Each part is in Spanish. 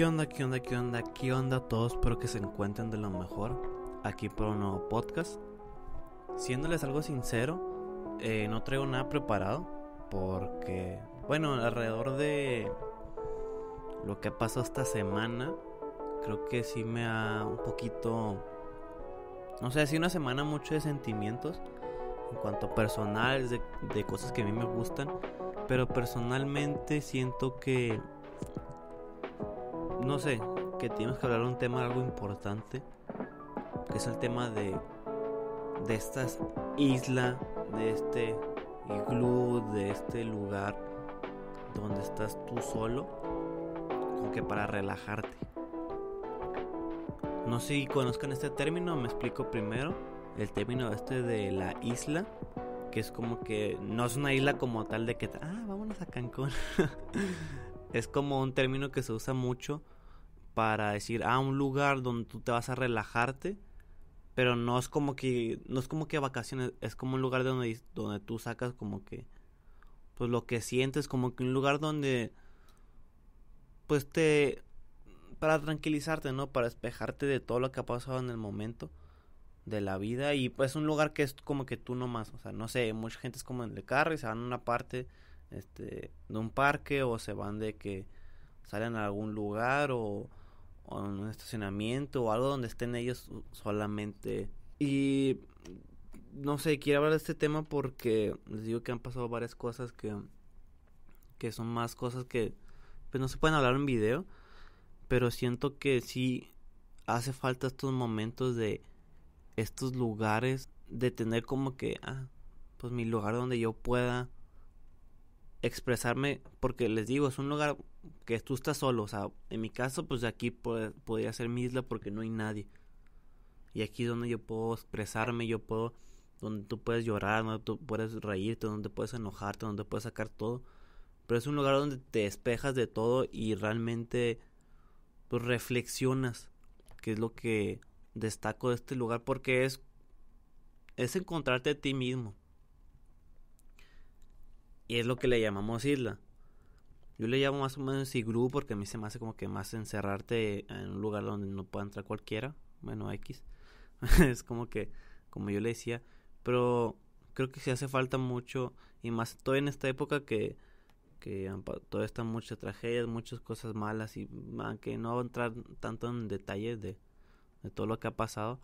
¿Qué onda, qué onda, qué onda, qué onda todos? Espero que se encuentren de lo mejor aquí por un nuevo podcast. Siéndoles algo sincero, eh, no traigo nada preparado porque, bueno, alrededor de lo que ha pasado esta semana, creo que sí me ha un poquito, no sé, ha una semana mucho de sentimientos en cuanto a personales, de cosas que a mí me gustan, pero personalmente siento que no sé, que tenemos que hablar de un tema algo importante, que es el tema de, de esta isla, de este iglú, de este lugar donde estás tú solo, como que para relajarte. No sé si conozcan este término, me explico primero. El término este de la isla, que es como que no es una isla como tal de que, ah, vámonos a Cancún. es como un término que se usa mucho para decir a ah, un lugar donde tú te vas a relajarte, pero no es como que no es como que vacaciones, es como un lugar donde donde tú sacas como que pues lo que sientes, como que un lugar donde pues te para tranquilizarte, ¿no? Para despejarte de todo lo que ha pasado en el momento de la vida y pues un lugar que es como que tú nomás, o sea, no sé, mucha gente es como en el carro y se van a una parte este, de un parque o se van de que salen a algún lugar o, en un estacionamiento o algo donde estén ellos solamente. Y no sé, quiero hablar de este tema porque les digo que han pasado varias cosas que, que son más cosas que pues no se pueden hablar en video, pero siento que sí hace falta estos momentos de estos lugares, de tener como que, ah, pues mi lugar donde yo pueda expresarme porque les digo, es un lugar que tú estás solo, o sea, en mi caso pues de aquí podría ser mi isla porque no hay nadie. Y aquí es donde yo puedo expresarme, yo puedo, donde tú puedes llorar, donde tú puedes reírte, donde puedes enojarte, donde puedes sacar todo. Pero es un lugar donde te despejas de todo y realmente pues, reflexionas, que es lo que destaco de este lugar porque es es encontrarte a ti mismo. Y es lo que le llamamos isla. Yo le llamo más o menos iglú porque a mí se me hace como que más encerrarte en un lugar donde no pueda entrar cualquiera. Bueno, X. es como que, como yo le decía. Pero creo que se hace falta mucho. Y más todo en esta época que, que todas están muchas tragedias, muchas cosas malas. Y aunque no va a entrar tanto en detalles de, de todo lo que ha pasado.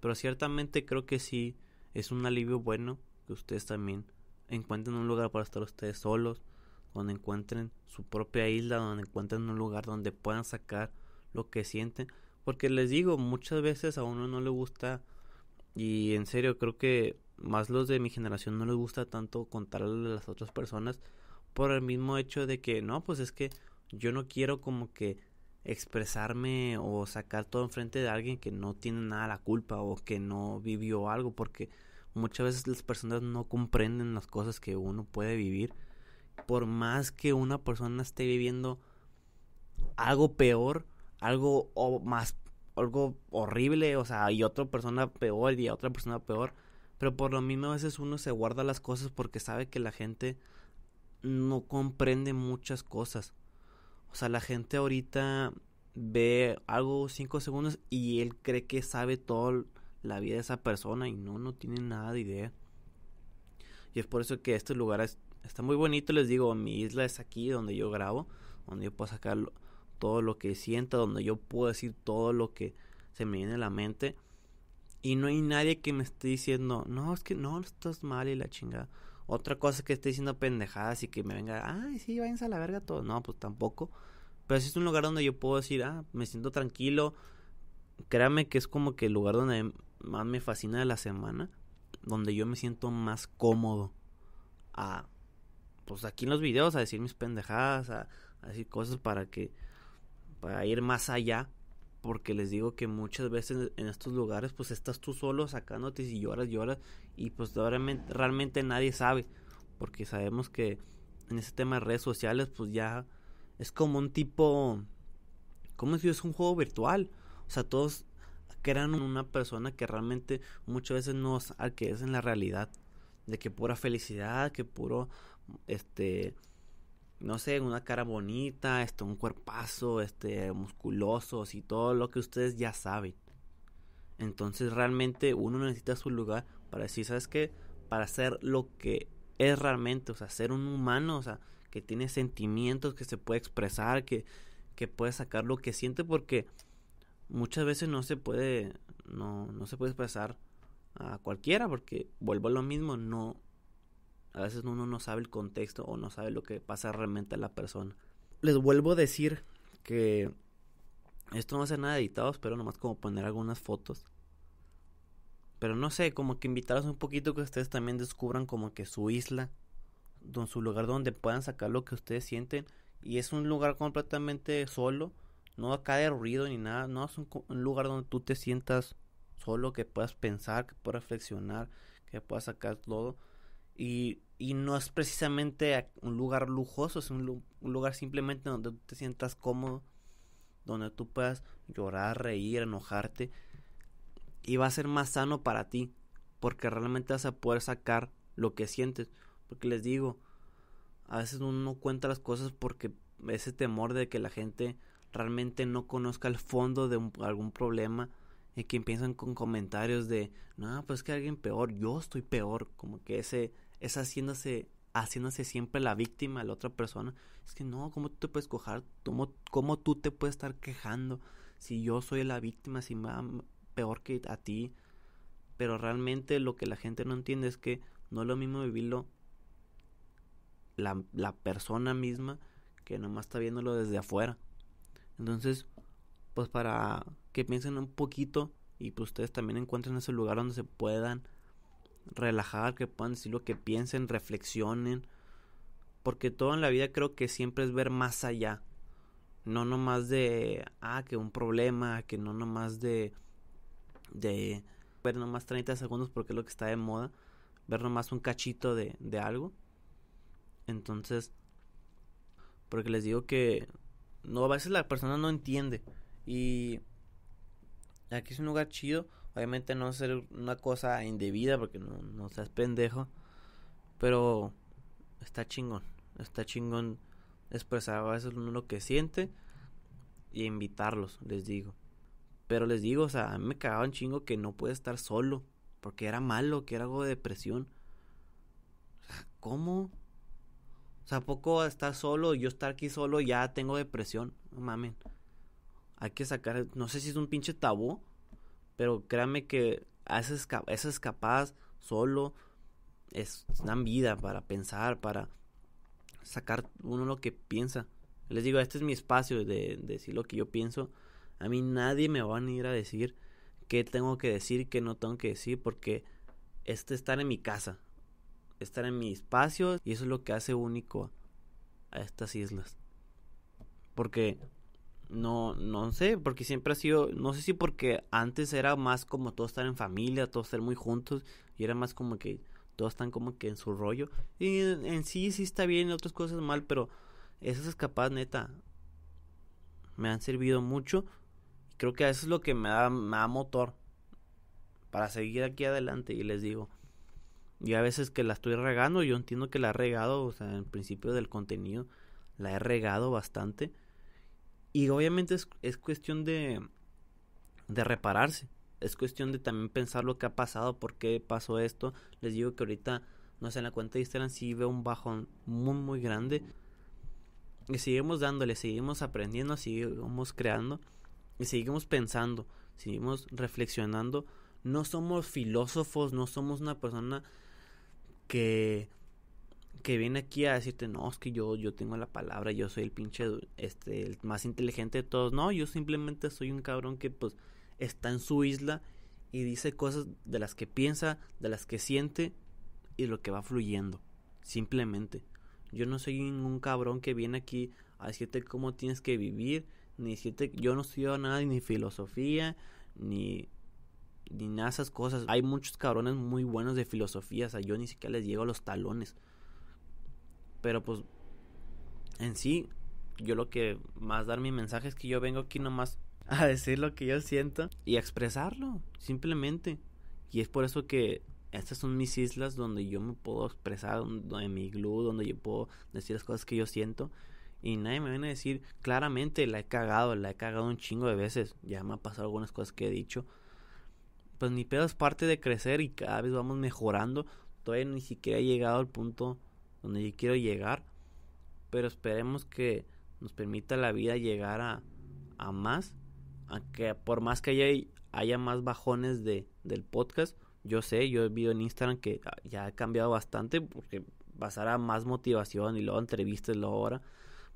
Pero ciertamente creo que sí es un alivio bueno que ustedes también encuentren un lugar para estar ustedes solos, donde encuentren su propia isla, donde encuentren un lugar donde puedan sacar lo que sienten. Porque les digo, muchas veces a uno no le gusta, y en serio creo que más los de mi generación no les gusta tanto contarle a las otras personas por el mismo hecho de que, no, pues es que yo no quiero como que expresarme o sacar todo enfrente de alguien que no tiene nada la culpa o que no vivió algo, porque Muchas veces las personas no comprenden las cosas que uno puede vivir. Por más que una persona esté viviendo algo peor, algo más, algo horrible, o sea, y otra persona peor y otra persona peor. Pero por lo mismo a veces uno se guarda las cosas porque sabe que la gente no comprende muchas cosas. O sea, la gente ahorita ve algo cinco segundos y él cree que sabe todo, la vida de esa persona y no, no tienen nada de idea. Y es por eso que este lugar está muy bonito, les digo, mi isla es aquí donde yo grabo, donde yo puedo sacar todo lo que sienta, donde yo puedo decir todo lo que se me viene a la mente. Y no hay nadie que me esté diciendo, no, es que no, estás mal y la chingada. Otra cosa que esté diciendo pendejadas y que me venga, ay, sí, váyanse a la verga todo No, pues tampoco. Pero si es un lugar donde yo puedo decir, ah, me siento tranquilo. Créame que es como que el lugar donde más me fascina de la semana, donde yo me siento más cómodo a, pues aquí en los videos, a decir mis pendejadas, a, decir cosas para que, para ir más allá, porque les digo que muchas veces en estos lugares, pues estás tú solo sacándote y lloras, lloras, y pues realmente, nadie sabe, porque sabemos que en ese tema de redes sociales, pues ya es como un tipo, ¿cómo es es un juego virtual? O sea, todos crean una persona que realmente muchas veces no es en la realidad. De que pura felicidad, que puro, este, no sé, una cara bonita, este, un cuerpazo, este, musculosos y todo lo que ustedes ya saben. Entonces realmente uno necesita su lugar para decir, ¿sabes qué? Para ser lo que es realmente, o sea, ser un humano, o sea, que tiene sentimientos, que se puede expresar, que, que puede sacar lo que siente, porque muchas veces no se puede, no, no se puede expresar a cualquiera porque vuelvo a lo mismo, no, a veces uno no sabe el contexto o no sabe lo que pasa realmente a la persona. Les vuelvo a decir que esto no va a ser nada editados pero nomás como poner algunas fotos. Pero no sé, como que invitarlos un poquito que ustedes también descubran como que su isla, su lugar donde puedan sacar lo que ustedes sienten. Y es un lugar completamente solo no acá de ruido ni nada, no, es un, lugar donde tú te sientas solo, que puedas pensar, que puedas reflexionar, que puedas sacar todo. Y, no es precisamente un lugar lujoso, es un, lugar simplemente donde tú te sientas cómodo, donde tú puedas llorar, reír, enojarte. Y va a ser más sano para ti, porque realmente vas a poder sacar lo que sientes. Porque les digo, a veces uno cuenta las cosas porque ese temor de que la gente realmente no conozca el fondo de algún problema y que empiezan con comentarios de, no, pues que alguien peor, yo estoy peor, como que ese, es haciéndose, haciéndose siempre la víctima a la otra persona. Es que no, ¿cómo tú te puedes cojar? ¿Cómo, tú te puedes estar quejando si yo soy la víctima, si me va peor que a ti? Pero realmente lo que la gente no entiende es que no es lo mismo vivirlo la persona misma que nomás está viéndolo desde afuera. Entonces, pues para que piensen un poquito y pues ustedes también encuentren ese lugar donde se puedan relajar, que puedan decir lo que piensen, reflexionen. Porque todo en la vida creo que siempre es ver más allá. No nomás de, ah, que un problema, que no nomás de, de ver nomás 30 segundos porque es lo que está de moda. Ver nomás un cachito de, de algo. Entonces, porque les digo que no, a veces la persona no entiende. Y aquí es un lugar chido. Obviamente no hacer una cosa indebida porque no, no seas pendejo. Pero está chingón. Está chingón expresar a veces lo que siente y invitarlos, les digo. Pero les digo, o sea, a mí me cagaban chingo que no puede estar solo. Porque era malo, que era algo de depresión. ¿cómo? O sea, ¿a poco estar solo, yo estar aquí solo, ya tengo depresión? No mames, Hay que sacar, no sé si es un pinche tabú, pero créanme que esas, esas capaz solo dan vida para pensar, para sacar uno lo que piensa. Les digo, este es mi espacio de, decir lo que yo pienso. A mí nadie me va a venir a decir qué tengo que decir, qué no tengo que decir, porque este estar en mi casa estar en mi espacio y eso es lo que hace único a estas islas. Porque no no sé, porque siempre ha sido, no sé si porque antes era más como todos estar en familia, todos estar muy juntos y era más como que todos están como que en su rollo y en, sí sí está bien, otras cosas mal, pero esas escapadas neta me han servido mucho y creo que eso es lo que me da, me da motor para seguir aquí adelante y les digo yo a veces que la estoy regando, yo entiendo que la he regado, o sea, en principio del contenido, la he regado bastante. Y obviamente es, cuestión de, de repararse. Es cuestión de también pensar lo que ha pasado, por qué pasó esto. Les digo que ahorita, no sé, en la cuenta de Instagram sí veo un bajón muy, muy grande. Y seguimos dándole, seguimos aprendiendo, seguimos creando y seguimos pensando, seguimos reflexionando. No somos filósofos, no somos una persona que, viene aquí a decirte, no, es que yo, yo tengo la palabra, yo soy el pinche, este, el más inteligente de todos. No, yo simplemente soy un cabrón que pues está en su isla y dice cosas de las que piensa, de las que siente y lo que va fluyendo. Simplemente. Yo no soy ningún cabrón que viene aquí a decirte cómo tienes que vivir, ni decirte, yo no estudio nada, ni filosofía, ni ni nada de esas cosas. Hay muchos cabrones muy buenos de filosofía, o sea, yo ni siquiera les llego a los talones. Pero pues, en sí, yo lo que más dar mi mensaje es que yo vengo aquí nomás a decir lo que yo siento y a expresarlo, simplemente. Y es por eso que estas son mis islas donde yo me puedo expresar, donde mi glú, donde yo puedo decir las cosas que yo siento. Y nadie me viene a decir claramente, la he cagado, la he cagado un chingo de veces. Ya me ha pasado algunas cosas que he dicho pues ni pedo es parte de crecer y cada vez vamos mejorando. Todavía ni siquiera he llegado al punto donde yo quiero llegar, pero esperemos que nos permita la vida llegar a, más, Aunque por más que haya, más bajones del podcast, yo sé, yo he visto en Instagram que ah, ya ha cambiado bastante porque pasará más motivación y luego entrevistas, luego ahora,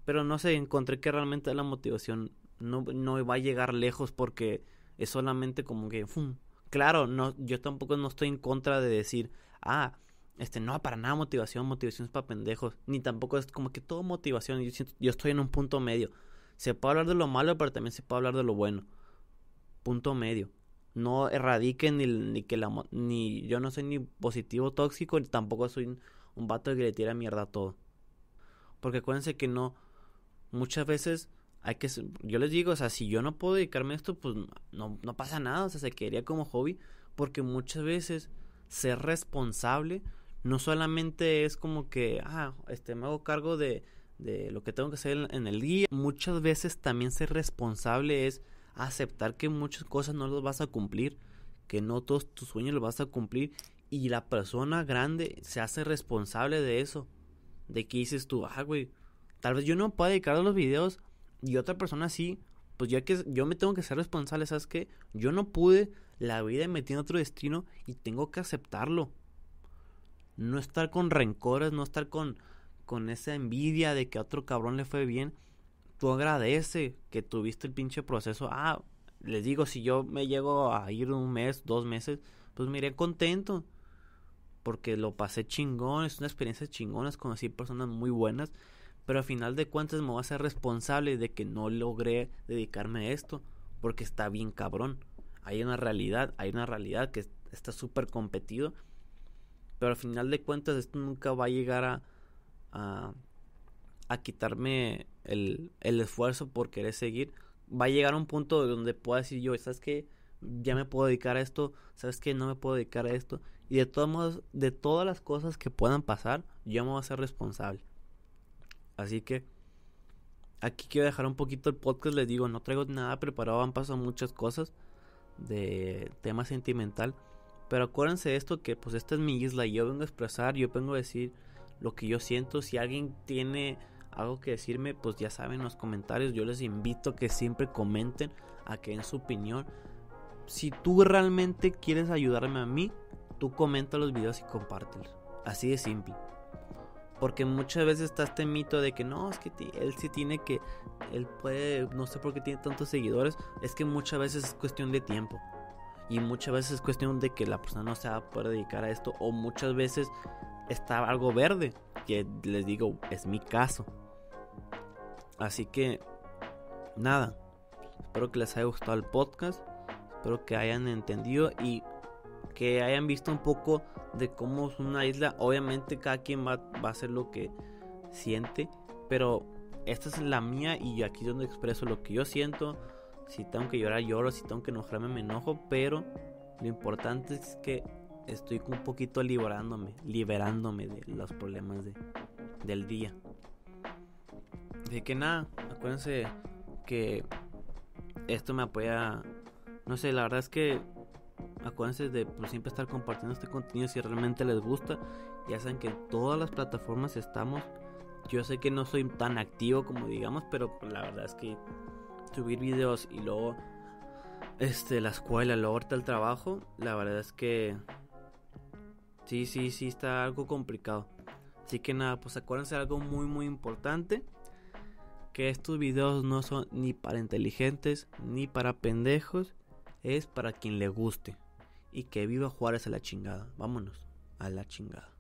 pero no sé, encontré que realmente la motivación no, no va a llegar lejos porque es solamente como que, ¡fum! claro, no, yo tampoco no estoy en contra de decir, ah, este, no, para nada motivación, motivación es para pendejos, ni tampoco es como que todo motivación, yo, yo estoy en un punto medio. Se puede hablar de lo malo, pero también se puede hablar de lo bueno. Punto medio. No erradiquen ni, que la... Ni, yo no soy ni positivo tóxico, ni tampoco soy un, un vato que le tira mierda a todo. Porque acuérdense que no... Muchas veces hay que, yo les digo, o sea, si yo no puedo dedicarme a esto, pues no, no pasa nada, o sea, se quedaría como hobby, porque muchas veces ser responsable no solamente es como que, ah, este, me hago cargo de, de lo que tengo que hacer en, el día, muchas veces también ser responsable es aceptar que muchas cosas no las vas a cumplir, que no todos tus sueños los vas a cumplir y la persona grande se hace responsable de eso, de que dices tú, ah, güey, tal vez yo no pueda dedicar a los videos, y otra persona sí, pues ya que yo me tengo que ser responsable, ¿sabes que Yo no pude, la vida me tiene otro destino y tengo que aceptarlo. No estar con rencores, no estar con, con esa envidia de que a otro cabrón le fue bien. Tú agradece que tuviste el pinche proceso. Ah, les digo, si yo me llego a ir un mes, dos meses, pues me iré contento. Porque lo pasé chingón, es una experiencia chingona, conocí personas muy buenas pero al final de cuentas me voy a ser responsable de que no logré dedicarme a esto, porque está bien cabrón. Hay una realidad, hay una realidad que está súper competido, pero al final de cuentas esto nunca va a llegar a, a, quitarme el, esfuerzo por querer seguir. Va a llegar a un punto donde pueda decir yo, ¿sabes qué? Ya me puedo dedicar a esto, ¿sabes qué? No me puedo dedicar a esto. Y de todos de todas las cosas que puedan pasar, yo me voy a ser responsable. Así que aquí quiero dejar un poquito el podcast. Les digo, no traigo nada preparado, han pasado muchas cosas de tema sentimental. Pero acuérdense de esto que pues esta es mi isla y yo vengo a expresar, yo vengo a decir lo que yo siento. Si alguien tiene algo que decirme, pues ya saben en los comentarios. Yo les invito a que siempre comenten, a que den su opinión. Si tú realmente quieres ayudarme a mí, tú comenta los videos y compártelos. Así de simple. Porque muchas veces está este mito de que no, es que él sí tiene que, él puede, no sé por qué tiene tantos seguidores, es que muchas veces es cuestión de tiempo. Y muchas veces es cuestión de que la persona no se va a poder dedicar a esto. O muchas veces está algo verde, que les digo, es mi caso. Así que, nada, espero que les haya gustado el podcast, espero que hayan entendido y que hayan visto un poco de cómo es una isla. Obviamente cada quien va, a hacer lo que siente, pero esta es la mía y aquí es donde expreso lo que yo siento. Si tengo que llorar, lloro. Si tengo que enojarme, me enojo. Pero lo importante es que estoy un poquito liberándome, liberándome de los problemas de, del día. de que nada, acuérdense que esto me apoya. No sé, la verdad es que acuérdense de pues, siempre estar compartiendo este contenido si realmente les gusta. Ya saben que en todas las plataformas estamos. Yo sé que no soy tan activo como digamos, pero la verdad es que subir videos y luego este la escuela, luego ahorita el trabajo, la verdad es que sí, sí, sí está algo complicado. Así que nada, pues acuérdense de algo muy muy importante. Que estos videos no son ni para inteligentes ni para pendejos. Es para quien le guste. Y que viva Juárez a la chingada. Vámonos, a la chingada.